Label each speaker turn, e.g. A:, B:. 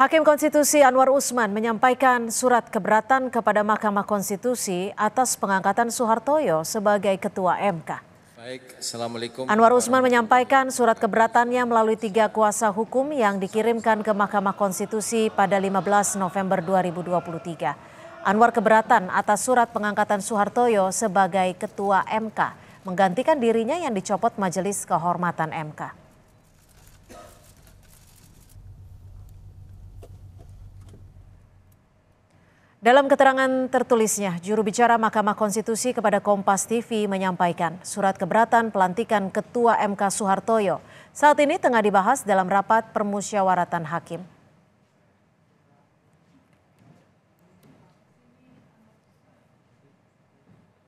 A: Hakim Konstitusi Anwar Usman menyampaikan surat keberatan kepada Mahkamah Konstitusi atas pengangkatan Soehartoyo sebagai Ketua MK.
B: Baik, Assalamualaikum. Anwar Usman
A: menyampaikan surat keberatannya melalui tiga kuasa hukum yang dikirimkan ke Mahkamah Konstitusi pada 15 November 2023. Anwar keberatan atas surat pengangkatan Soehartoyo sebagai Ketua MK, menggantikan dirinya yang dicopot Majelis Kehormatan MK. Dalam keterangan tertulisnya, juru bicara Mahkamah Konstitusi kepada Kompas TV menyampaikan surat keberatan pelantikan Ketua MK Soehartoyo saat ini tengah dibahas dalam rapat permusyawaratan hakim.